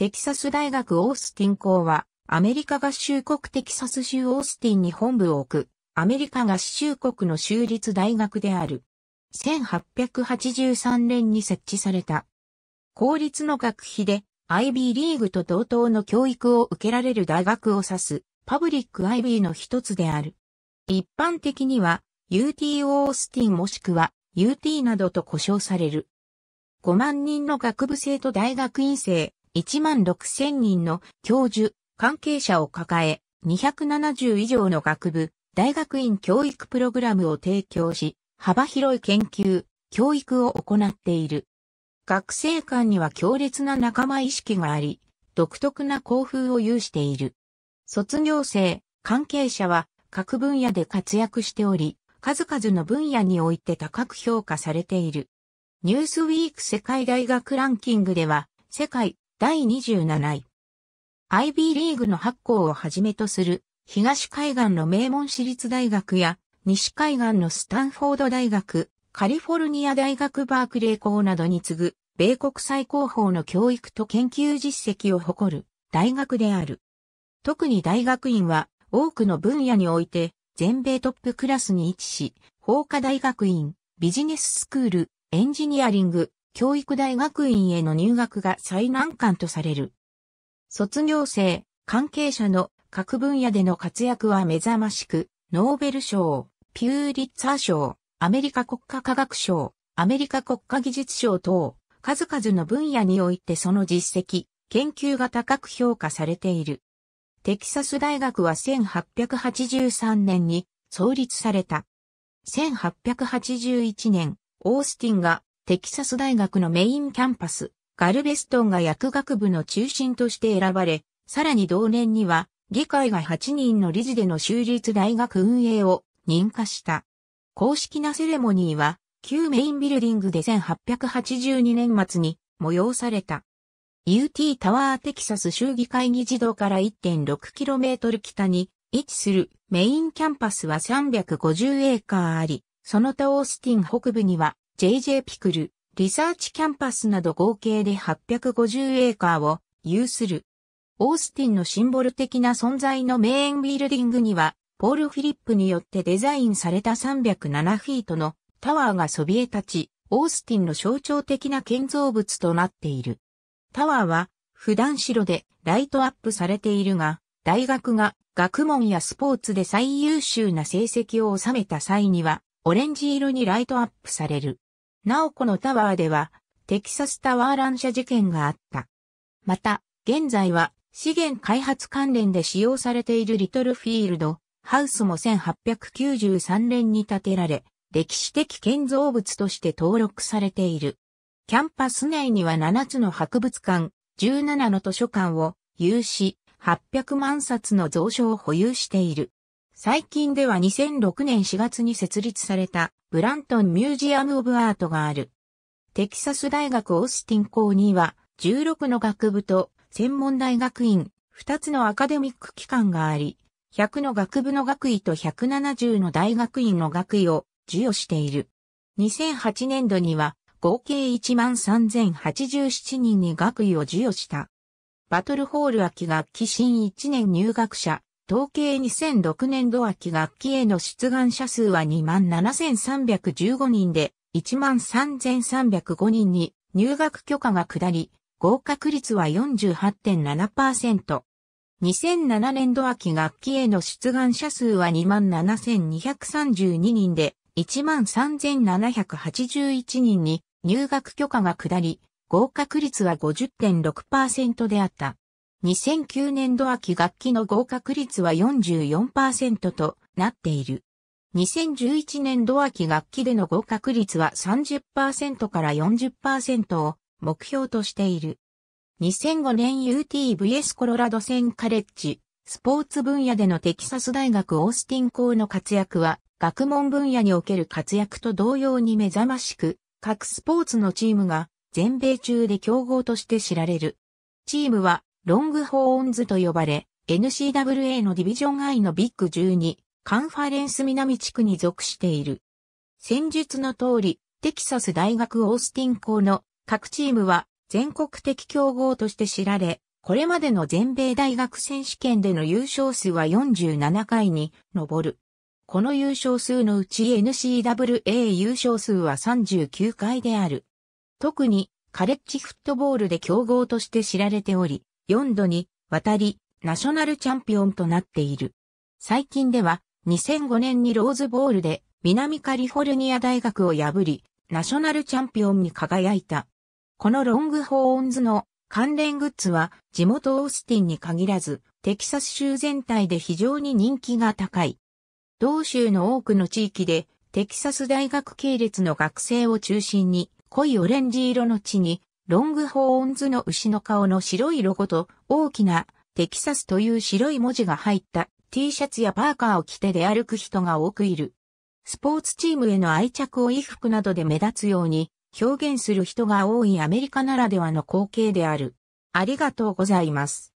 テキサス大学オースティン校は、アメリカ合衆国テキサス州オースティンに本部を置く、アメリカ合衆国の州立大学である。1883年に設置された。公立の学費で、IB リーグと同等の教育を受けられる大学を指す、パブリック IB の一つである。一般的には、UT オースティンもしくは、UT などと呼称される。5万人の学部生と大学院生、1万6千人の教授、関係者を抱え、270以上の学部、大学院教育プログラムを提供し、幅広い研究、教育を行っている。学生間には強烈な仲間意識があり、独特な校風を有している。卒業生、関係者は各分野で活躍しており、数々の分野において高く評価されている。ニュースウィーク世界大学ランキングでは、世界第27位。IB リーグの発行をはじめとする東海岸の名門私立大学や西海岸のスタンフォード大学、カリフォルニア大学バークレー校などに次ぐ米国最高峰の教育と研究実績を誇る大学である。特に大学院は多くの分野において全米トップクラスに位置し、法科大学院、ビジネススクール、エンジニアリング、教育大学院への入学が最難関とされる。卒業生、関係者の各分野での活躍は目覚ましく、ノーベル賞、ピューリッツァー賞、アメリカ国家科学賞、アメリカ国家技術賞等、数々の分野においてその実績、研究が高く評価されている。テキサス大学は1883年に創立された。1881年、オースティンがテキサス大学のメインキャンパス、ガルベストンが薬学部の中心として選ばれ、さらに同年には、議会が8人の理事での州立大学運営を認可した。公式なセレモニーは、旧メインビルディングで1882年末に催された。UT タワーテキサス州議会議事堂から 1.6km 北に位置するメインキャンパスは350エーカーあり、その他オースティン北部には JJ ピクル、リサーチキャンパスなど合計で850エーカーを有する。オースティンのシンボル的な存在のメインビルディングには、ポール・フィリップによってデザインされた307フィートのタワーがそびえ立ち、オースティンの象徴的な建造物となっている。タワーは普段白でライトアップされているが、大学が学問やスポーツで最優秀な成績を収めた際には、オレンジ色にライトアップされる。なおこのタワーでは、テキサスタワー乱射事件があった。また、現在は、資源開発関連で使用されているリトルフィールド、ハウスも1893年に建てられ、歴史的建造物として登録されている。キャンパス内には7つの博物館、17の図書館を有し、800万冊の蔵書を保有している。最近では2006年4月に設立されたブラントンミュージアム・オブ・アートがある。テキサス大学オースティン校には16の学部と専門大学院2つのアカデミック機関があり、100の学部の学位と170の大学院の学位を授与している。2008年度には合計13,087人に学位を授与した。バトルホール秋学期新1年入学者統計2006年度秋学期への出願者数は27,315人で、13,305人に入学許可が下り、合格率は48.7%。2007年度秋学期への出願者数は27,232人で、13,781人に入学許可が下り、合格率は50.6%であった。2009年度秋学期の合格率は44%となっている。2011年度秋学期での合格率は30%から40%を目標としている。2005年 UTVS コロラド戦カレッジ、スポーツ分野でのテキサス大学オースティン校の活躍は、学問分野における活躍と同様に目覚ましく、各スポーツのチームが全米中で競合として知られる。チームはロングホーンズと呼ばれ、n c w a のディビジョン I のビッグ12、カンファレンス南地区に属している。戦術の通り、テキサス大学オースティン校の各チームは全国的競合として知られ、これまでの全米大学選手権での優勝数は47回に上る。この優勝数のうち n c w a 優勝数は39回である。特にカレッジフットボールで競合として知られており、4度にわたりナショナルチャンピオンとなっている。最近では2005年にローズボールで南カリフォルニア大学を破り、ナショナルチャンピオンに輝いた。このロングホーンズの関連グッズは地元オースティンに限らず、テキサス州全体で非常に人気が高い。同州の多くの地域でテキサス大学系列の学生を中心に濃いオレンジ色の地にロングホーンズの牛の顔の白いロゴと大きなテキサスという白い文字が入った T シャツやパーカーを着て出歩く人が多くいる。スポーツチームへの愛着を衣服などで目立つように表現する人が多いアメリカならではの光景である。ありがとうございます。